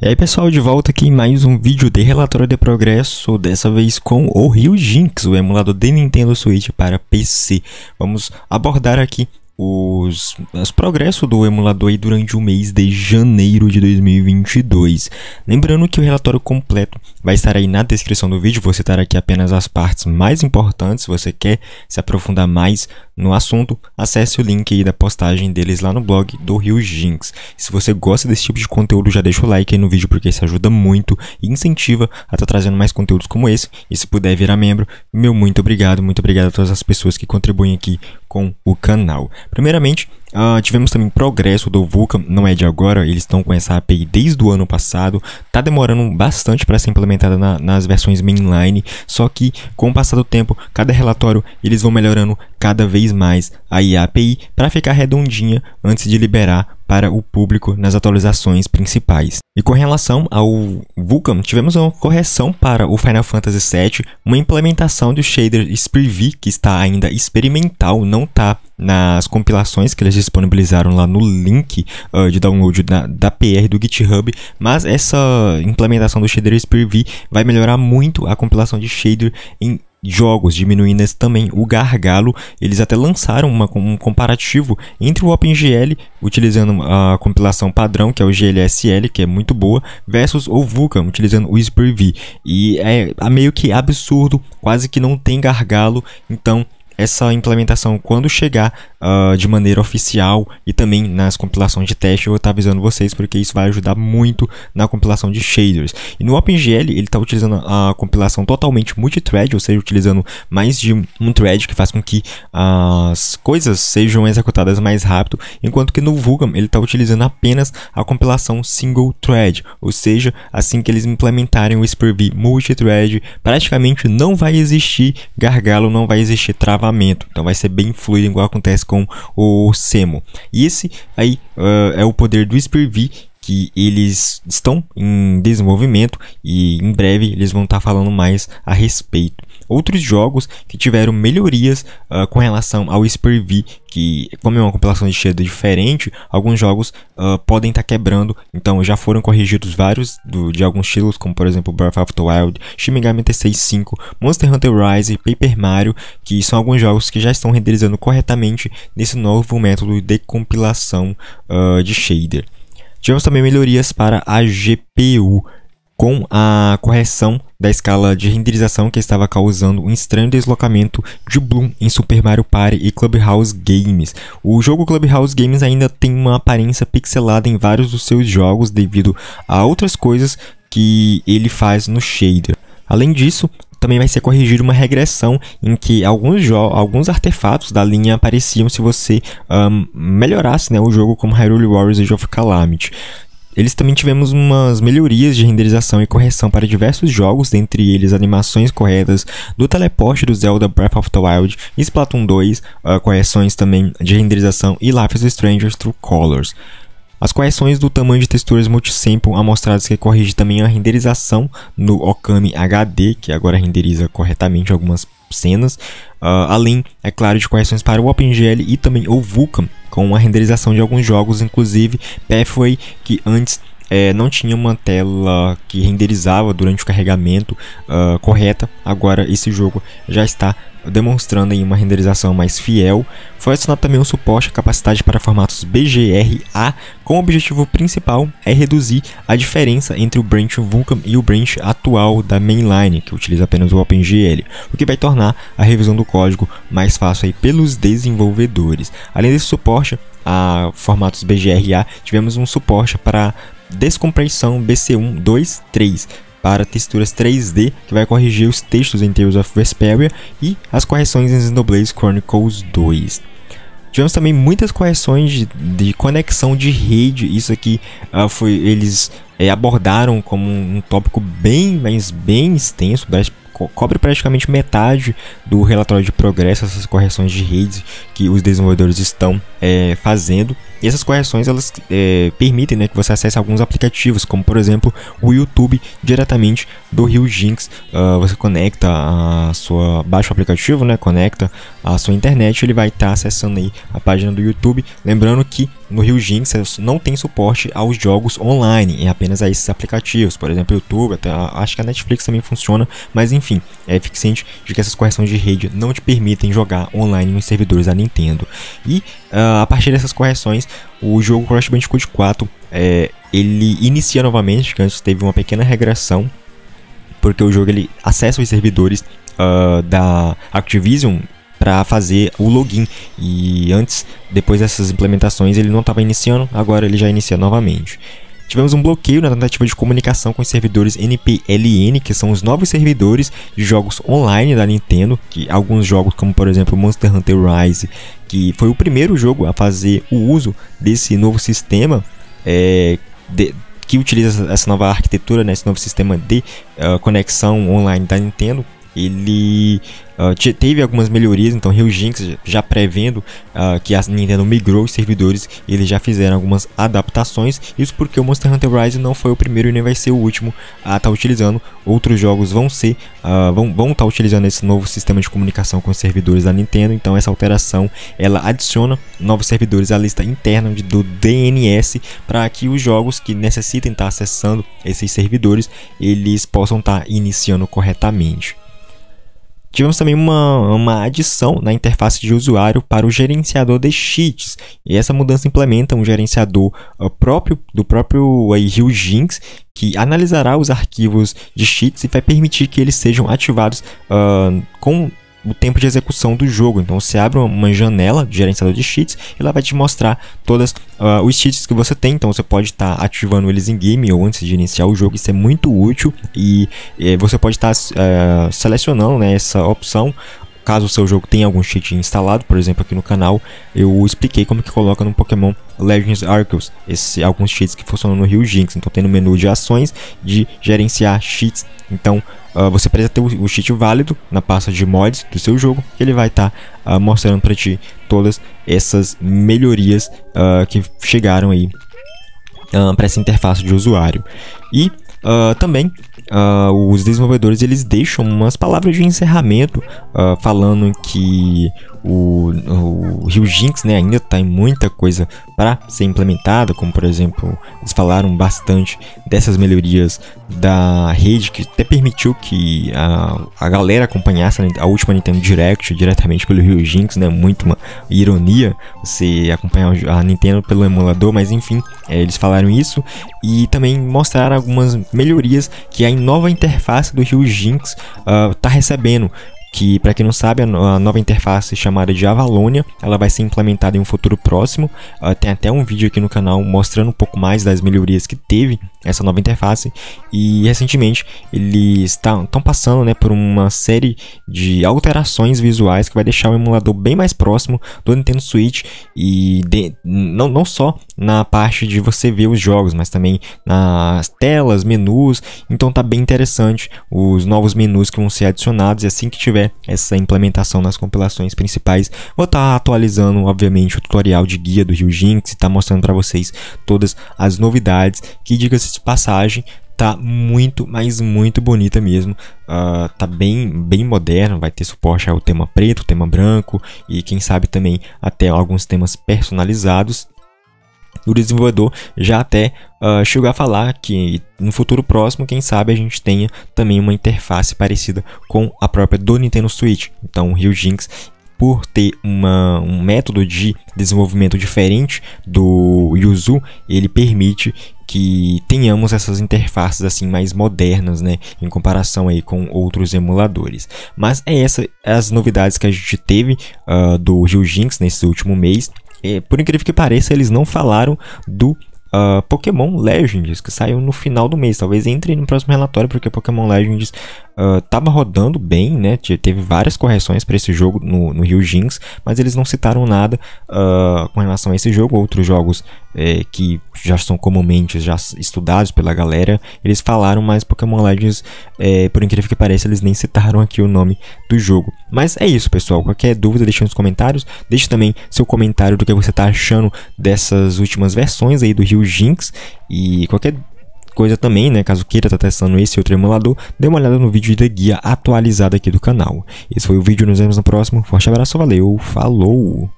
E aí pessoal, de volta aqui em mais um vídeo de relatório de progresso, dessa vez com o Ryujinx, o emulador de Nintendo Switch para PC. Vamos abordar aqui os, os progressos do emulador durante o mês de janeiro de 2022. Lembrando que o relatório completo vai estar aí na descrição do vídeo, vou citar aqui apenas as partes mais importantes, se você quer se aprofundar mais no assunto, acesse o link aí da postagem deles lá no blog do Rio Jinx. E se você gosta desse tipo de conteúdo, já deixa o like aí no vídeo porque isso ajuda muito e incentiva a estar tá trazendo mais conteúdos como esse. E se puder virar membro, meu muito obrigado, muito obrigado a todas as pessoas que contribuem aqui com o canal. Primeiramente, Uh, tivemos também progresso do Vulkan, não é de agora, eles estão com essa API desde o ano passado, tá demorando bastante para ser implementada na, nas versões mainline, só que com o passar do tempo, cada relatório eles vão melhorando cada vez mais a API para ficar redondinha antes de liberar para o público nas atualizações principais. E com relação ao Vulkan, tivemos uma correção para o Final Fantasy VII, uma implementação do shader SPIRV que está ainda experimental, não está nas compilações que eles disponibilizaram lá no link uh, de download da, da, PR do GitHub, mas essa implementação do shader SPIRV vai melhorar muito a compilação de shader em jogos, diminuindo também o gargalo. Eles até lançaram uma, um comparativo entre o OpenGL, utilizando ah, a compilação padrão, que é o GLSL, que é muito boa, versus o Vulkan, utilizando o SprV. E é, é meio que absurdo, quase que não tem gargalo, então essa implementação, quando chegar uh, de maneira oficial e também nas compilações de teste, eu vou estar avisando vocês, porque isso vai ajudar muito na compilação de shaders. E no OpenGL, ele está utilizando a compilação totalmente multithread, ou seja, utilizando mais de um thread, que faz com que as coisas sejam executadas mais rápido, enquanto que no Vulkan, ele está utilizando apenas a compilação single thread, ou seja, assim que eles implementarem o Spurvy multithread, praticamente não vai existir gargalo, não vai existir travamento, então vai ser bem fluido, igual acontece com o Semo. E esse aí uh, é o poder do V que eles estão em desenvolvimento e em breve eles vão estar tá falando mais a respeito. Outros jogos que tiveram melhorias uh, com relação ao Spear V, que como é uma compilação de shader diferente, alguns jogos uh, podem estar tá quebrando, então já foram corrigidos vários do, de alguns estilos, como por exemplo Breath of the Wild, Shimigami t Tensei Monster Hunter Rise, Paper Mario, que são alguns jogos que já estão renderizando corretamente nesse novo método de compilação uh, de shader. Tivemos também melhorias para a GPU, com a correção da escala de renderização que estava causando um estranho deslocamento de Bloom em Super Mario Party e Clubhouse Games. O jogo Clubhouse Games ainda tem uma aparência pixelada em vários dos seus jogos devido a outras coisas que ele faz no shader. Além disso, também vai ser corrigida uma regressão em que alguns, alguns artefatos da linha apareciam se você um, melhorasse né, o jogo como Hyrule Warriors Age of Calamity. Eles também tivemos umas melhorias de renderização e correção para diversos jogos, dentre eles animações corretas do teleporte do Zelda Breath of the Wild, Splatoon 2, uh, ah, correções também de renderização e Life is Strange True Colors. As correções do tamanho de texturas multisample amostradas que corrige também a renderização no Okami HD, que agora renderiza corretamente algumas cenas, uh, além, é claro, de correções para o OpenGL e também o Vulkan, com a renderização de alguns jogos, inclusive Pathway, que antes é, não tinha uma tela que renderizava durante o carregamento uh, correta. Agora esse jogo já está demonstrando aí uma renderização mais fiel. Foi adicionado também um suporte à capacidade para formatos BGRA, com o objetivo principal é reduzir a diferença entre o branch Vulkan e o branch atual da mainline, que utiliza apenas o OpenGL, o que vai tornar a revisão do código mais fácil aí pelos desenvolvedores. Além desse suporte, a formatos BGRA, tivemos um suporte para descompressão BC1, 2, 3 para texturas 3D, que vai corrigir os textos em Tales of Vesperia e as correções em Xenoblade Chronicles 2. Tivemos também muitas correções de, de conexão de rede, isso aqui uh, foi eles é, abordaram como um, um tópico bem, mas bem extenso, cobre praticamente metade do relatório de progresso, essas correções de redes que os desenvolvedores estão é, fazendo. E essas correções elas é, permitem né, que você acesse alguns aplicativos, como por exemplo o YouTube diretamente do Rio Jinx. Uh, você conecta a sua baixa aplicativo, né, conecta a sua internet, ele vai estar tá acessando aí a página do YouTube. Lembrando que no Rio Jinx não tem suporte aos jogos online, é apenas a esses aplicativos, por exemplo, YouTube, até, acho que a Netflix também funciona, mas enfim, é eficiente de que essas correções de rede não te permitem jogar online nos servidores da Nintendo. E uh, a partir dessas correções, o jogo Crash Bandicoot 4 é, ele inicia novamente, que antes teve uma pequena regressão, porque o jogo ele acessa os servidores uh, da Activision para fazer o login. E antes, depois dessas implementações, ele não estava iniciando, agora ele já inicia novamente. Tivemos um bloqueio na tentativa de comunicação com os servidores NPLN, que são os novos servidores de jogos online da Nintendo, que alguns jogos, como por exemplo Monster Hunter Rise, que foi o primeiro jogo a fazer o uso desse novo sistema. É, de, que utiliza essa nova arquitetura, né, esse novo sistema de uh, conexão online da Nintendo ele uh, teve algumas melhorias, então Rio já prevendo uh, que a Nintendo migrou os servidores, eles já fizeram algumas adaptações, isso porque o Monster Hunter Rise não foi o primeiro e nem vai ser o último a estar tá utilizando, outros jogos vão ser, uh, vão estar tá utilizando esse novo sistema de comunicação com os servidores da Nintendo, então essa alteração ela adiciona novos servidores à lista interna de, do DNS para que os jogos que necessitem estar tá acessando esses servidores, eles possam estar tá iniciando corretamente. Tivemos também uma, uma adição na interface de usuário para o gerenciador de cheats. E essa mudança implementa um gerenciador uh, próprio do próprio Rio Jinx, que analisará os arquivos de cheats e vai permitir que eles sejam ativados uh, com o tempo de execução do jogo. Então você abre uma janela de gerenciador de cheats e ela vai te mostrar todas uh, os cheats que você tem. Então você pode estar tá ativando eles em game ou antes de iniciar o jogo. Isso é muito útil e, e eh, você pode estar tá, uh, selecionando né, essa opção Caso o seu jogo tenha algum cheat instalado, por exemplo aqui no canal, eu expliquei como que coloca no Pokémon Legends Arceus esse, alguns cheats que funcionam no Rio Jinx. Então tem no menu de ações de gerenciar cheats. Então uh, você precisa ter o, o, cheat válido na pasta de mods do seu jogo. Ele vai estar tá, uh, mostrando para ti todas essas melhorias uh, que chegaram aí para essa interface de usuário. E Uh, também, uh, os desenvolvedores eles deixam umas palavras de encerramento uh, falando que o, o Rio Jinx né, ainda está em muita coisa para ser implementada, como por exemplo, eles falaram bastante dessas melhorias da rede que até permitiu que a, a galera acompanhasse a, última Nintendo Direct diretamente pelo Rio Jinx, né? Muito uma ironia você acompanhar a Nintendo pelo emulador, mas enfim, é, eles falaram isso e também mostraram algumas melhorias que a nova interface do Rio Jinx está ah, uh, recebendo que, para quem não sabe, a nova interface chamada de Avalonia, ela vai ser implementada em um futuro próximo. Uh, tem até um vídeo aqui no canal mostrando um pouco mais das melhorias que teve essa nova interface. E recentemente eles estão tá, passando né, por uma série de alterações visuais que vai deixar o emulador bem mais próximo do Nintendo Switch e de, não, não só na parte de você ver os jogos, mas também nas telas, menus. Então tá bem interessante os novos menus que vão ser adicionados e assim que tiver tiver essa implementação nas compilações principais. Vou estar tá atualizando, obviamente, o tutorial de guia do Jinx e tá mostrando para vocês todas as novidades, que diga-se de passagem, tá muito, mas muito bonita mesmo. Uh, tá bem, bem moderno, vai ter suporte ao tema preto, tema branco e quem sabe também até alguns temas personalizados o desenvolvedor já até uh, a falar que no futuro próximo, quem sabe, a gente tenha também uma interface parecida com a própria do Nintendo Switch. Então, o Ryujinx por ter uma, um método de desenvolvimento diferente do Yuzu, ele permite que tenhamos essas interfaces assim mais modernas, né, em comparação aí com outros emuladores. Mas é essa as novidades que a gente teve uh, do Ryujinx nesse último mês. É, por incrível que pareça, eles não falaram do Uh, Pokémon Legends, que saiu no final do mês. Talvez entre no próximo relatório, porque Pokémon Legends estava ah, uh, rodando bem, né? Teve várias correções para esse jogo no, no Rio Jinx, mas eles não citaram nada uh, com relação a esse jogo. Outros jogos é, que já são comumente já estudados pela galera, eles falaram, mas Pokémon Legends, é, por incrível que pareça, eles nem citaram aqui o nome do jogo. Mas é isso, pessoal. Qualquer dúvida, deixe nos comentários. Deixe também seu comentário do que você está achando dessas últimas versões aí do Rio Jinx. E qualquer coisa também, né, caso queira estar tá testando esse outro emulador, dê uma olhada no vídeo da guia atualizada aqui do canal. Esse foi o vídeo, nos vemos no próximo. Forte abraço, valeu, falou!